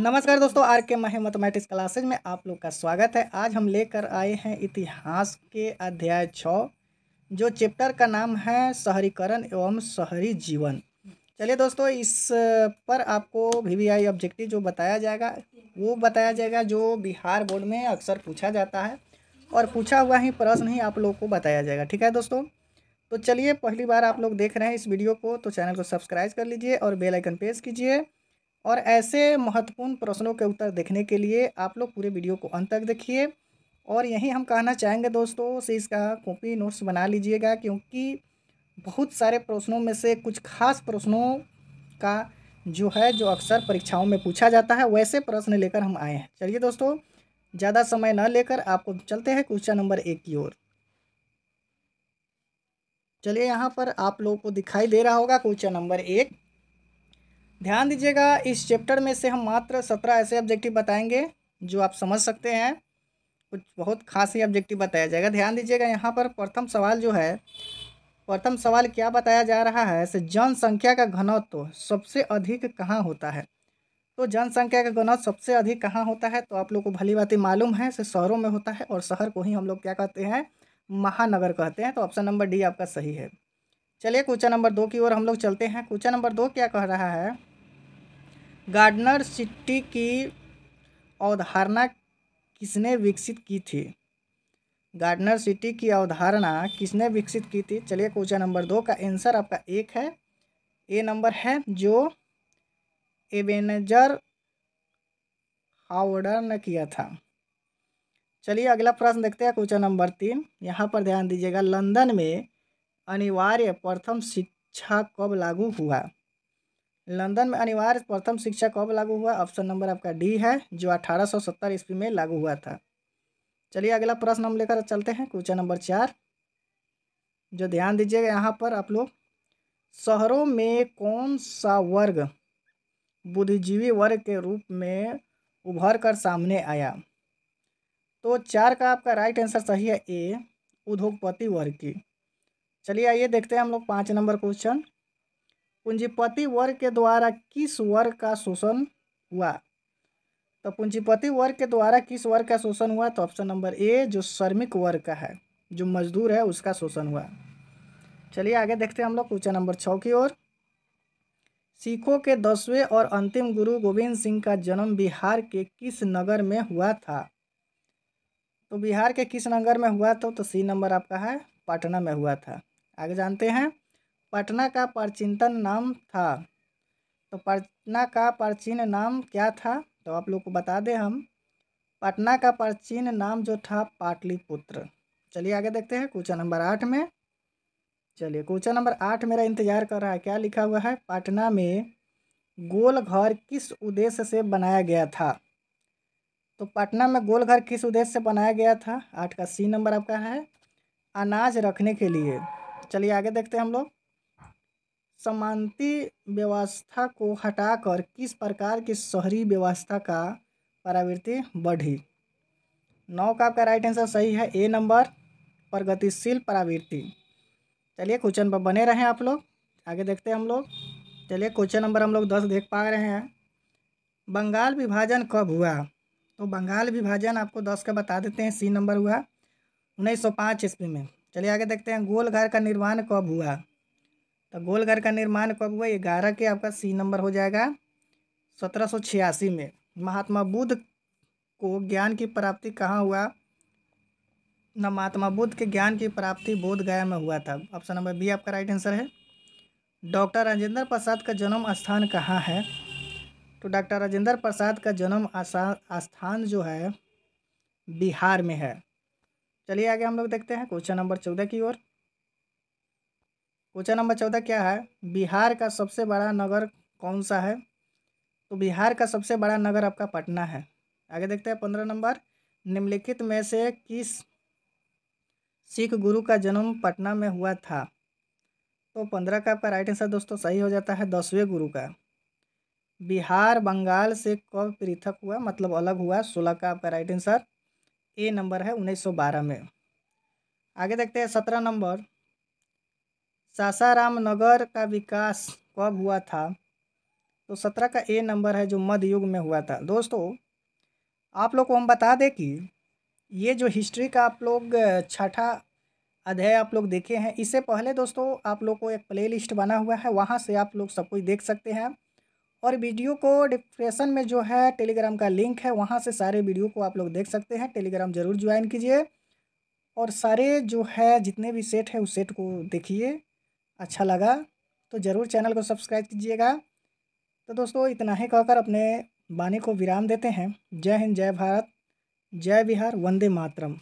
नमस्कार दोस्तों आर के महे मैथमेटिक्स क्लासेज में आप लोग का स्वागत है आज हम लेकर आए हैं इतिहास के अध्याय छ जो चैप्टर का नाम है शहरीकरण एवं शहरी जीवन चलिए दोस्तों इस पर आपको वी वी आई ऑब्जेक्टिव जो बताया जाएगा वो बताया जाएगा जो बिहार बोर्ड में अक्सर पूछा जाता है और पूछा हुआ ही प्रश्न ही आप लोग को बताया जाएगा ठीक है दोस्तों तो चलिए पहली बार आप लोग देख रहे हैं इस वीडियो को तो चैनल को सब्सक्राइब कर लीजिए और बेलाइकन प्रेस कीजिए और ऐसे महत्वपूर्ण प्रश्नों के उत्तर देखने के लिए आप लोग पूरे वीडियो को अंत तक देखिए और यही हम कहना चाहेंगे दोस्तों से इसका कॉपी नोट्स बना लीजिएगा क्योंकि बहुत सारे प्रश्नों में से कुछ खास प्रश्नों का जो है जो अक्सर परीक्षाओं में पूछा जाता है वैसे प्रश्न लेकर हम आए हैं चलिए दोस्तों ज़्यादा समय न लेकर आपको चलते हैं क्वेश्चन नंबर एक की ओर चलिए यहाँ पर आप लोगों को दिखाई दे रहा होगा क्वेश्चन नंबर एक ध्यान दीजिएगा इस चैप्टर में से हम मात्र सत्रह ऐसे ऑब्जेक्टिव बताएंगे जो आप समझ सकते हैं कुछ बहुत खास ही ऑब्जेक्टिव बताया जाएगा ध्यान दीजिएगा यहाँ पर प्रथम सवाल जो है प्रथम सवाल क्या बताया जा रहा है से जनसंख्या का घनत्व सबसे अधिक कहाँ होता है तो जनसंख्या का घनत्व सबसे अधिक कहाँ होता है तो आप लोग को भली बात मालूम है से शहरों में होता है और शहर को ही हम लोग क्या कहते हैं महानगर कहते हैं तो ऑप्शन नंबर डी आपका सही है चलिए क्वेश्चन नंबर दो की ओर हम लोग चलते हैं क्वेश्चन नंबर दो क्या कह रहा है गार्डनर सिटी की अवधारणा किसने विकसित की थी गार्डनर सिटी की अवधारणा किसने विकसित की थी चलिए क्वेश्चन नंबर दो का आंसर आपका एक है ए नंबर है जो एवेनेजर हाउडर ने किया था चलिए अगला प्रश्न देखते हैं क्वेश्चन नंबर तीन यहाँ पर ध्यान दीजिएगा लंदन में अनिवार्य प्रथम शिक्षा कब लागू हुआ लंदन में अनिवार्य प्रथम शिक्षा कब लागू हुआ ऑप्शन नंबर आपका डी है जो अठारह सौ सत्तर ईस्वी में लागू हुआ था चलिए अगला प्रश्न हम लेकर चलते हैं क्वेश्चन नंबर चार जो ध्यान दीजिएगा यहाँ पर आप लोग शहरों में कौन सा वर्ग बुद्धिजीवी वर्ग के रूप में उभर कर सामने आया तो चार का आपका राइट आंसर सही है ए उद्योगपति वर्ग की चलिए आइए देखते हैं हम लोग पाँच नंबर क्वेश्चन पूंजीपति वर्ग के द्वारा किस वर्ग का शोषण हुआ तो पूंजीपति वर्ग के द्वारा किस वर्ग का शोषण हुआ तो ऑप्शन नंबर ए जो श्रमिक वर्ग का है जो मजदूर है उसका शोषण हुआ चलिए आगे देखते हैं हम लोग क्वेश्चन नंबर छः की ओर सिखों के दसवें और अंतिम गुरु गोविंद सिंह का जन्म बिहार के किस नगर में हुआ था तो बिहार के किस नगर में हुआ था तो सी नंबर आपका है पटना में हुआ था आगे जानते हैं पटना का प्राचीनतम नाम था तो पटना का प्राचीन नाम क्या था तो आप लोग को बता दें हम पटना का प्राचीन नाम जो था पाटलिपुत्र चलिए आगे देखते हैं क्वेश्चन नंबर आठ में चलिए क्वेश्चन नंबर आठ मेरा इंतजार कर रहा है क्या लिखा हुआ है पटना में गोल घर किस उद्देश्य से बनाया गया था तो पटना में गोल घर किस उद्देश्य से बनाया गया था आठ का सी नंबर आपका है अनाज रखने के लिए चलिए आगे देखते हैं हम लोग समानती व्यवस्था को हटाकर किस प्रकार की शहरी व्यवस्था का परावृत्ति बढ़ी नौ का आपका राइट आंसर सही है ए नंबर प्रगतिशील परावृत्ति चलिए क्वेश्चन पर बने रहें आप लोग आगे देखते हैं हम लोग चलिए क्वेश्चन नंबर हम लोग दस देख पा रहे हैं बंगाल विभाजन कब हुआ तो बंगाल विभाजन आपको दस का बता देते हैं सी नंबर हुआ उन्नीस सौ पाँच ईस्वी में चलिए आगे देखते हैं गोलघर का निर्माण कब हुआ तो गोलघर का निर्माण कब हुआ ग्यारह के आपका सी नंबर हो जाएगा सत्रह सौ छियासी में महात्मा बुद्ध को ज्ञान की प्राप्ति कहाँ हुआ न महात्मा बुद्ध के ज्ञान की प्राप्ति बोध गया में हुआ था ऑप्शन नंबर बी आपका राइट आंसर है डॉक्टर राजेंद्र प्रसाद का जन्म स्थान कहाँ है तो डॉक्टर राजेंद्र प्रसाद का जन्म स्थान जो है बिहार में है चलिए आगे हम लोग देखते हैं क्वेश्चन नंबर चौदह की ओर क्वेश्चन नंबर चौदह क्या है बिहार का सबसे बड़ा नगर कौन सा है तो बिहार का सबसे बड़ा नगर आपका पटना है आगे देखते हैं पंद्रह नंबर निम्नलिखित में से किस सिख गुरु का जन्म पटना में हुआ था तो पंद्रह का आपका राइट आंसर दोस्तों सही हो जाता है दसवें गुरु का बिहार बंगाल से कब पृथक हुआ मतलब अलग हुआ सोलह का आपका राइट आंसर ए नंबर है उन्नीस सौ बारह में आगे देखते हैं सत्रह नंबर सासाराम नगर का विकास कब हुआ था तो सत्रह का ए नंबर है जो मध्य युग में हुआ था दोस्तों आप लोग को हम बता दें कि ये जो हिस्ट्री का आप लोग छठा अध्याय आप लोग देखे हैं इससे पहले दोस्तों आप लोग को एक प्लेलिस्ट बना हुआ है वहाँ से आप लोग सब कुछ देख सकते हैं और वीडियो को डिस्क्रिप्शन में जो है टेलीग्राम का लिंक है वहाँ से सारे वीडियो को आप लोग देख सकते हैं टेलीग्राम ज़रूर ज्वाइन कीजिए और सारे जो है जितने भी सेट है उस सेट को देखिए अच्छा लगा तो ज़रूर चैनल को सब्सक्राइब कीजिएगा तो दोस्तों इतना ही कहकर अपने वाणी को विराम देते हैं जय हिंद जय भारत जय बिहार वंदे मातरम